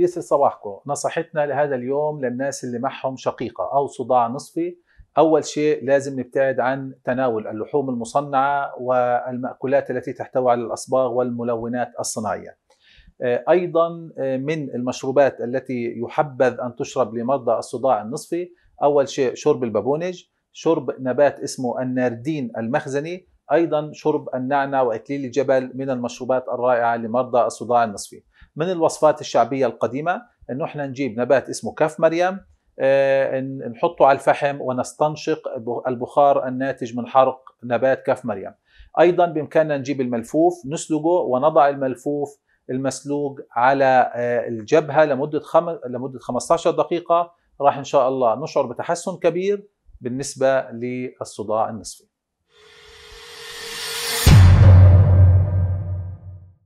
يسعد صباحكم نصحتنا لهذا اليوم للناس اللي معهم شقيقة أو صداع نصفي أول شيء لازم نبتعد عن تناول اللحوم المصنعة والمأكولات التي تحتوي على الأصباغ والملونات الصناعية آه، أيضا آه، من المشروبات التي يحبذ أن تشرب لمرضى الصداع النصفي أول شيء شرب البابونج شرب نبات اسمه الناردين المخزني أيضا شرب النعنع وإكليل الجبل من المشروبات الرائعة لمرضى الصداع النصفي من الوصفات الشعبية القديمة أنه إحنا نجيب نبات اسمه كف مريم آه، نحطه على الفحم ونستنشق البخار الناتج من حرق نبات كف مريم أيضا بإمكاننا نجيب الملفوف نسلقه ونضع الملفوف المسلوق على آه، الجبهة لمدة, خم... لمدة 15 دقيقة راح إن شاء الله نشعر بتحسن كبير بالنسبة للصداع النصفي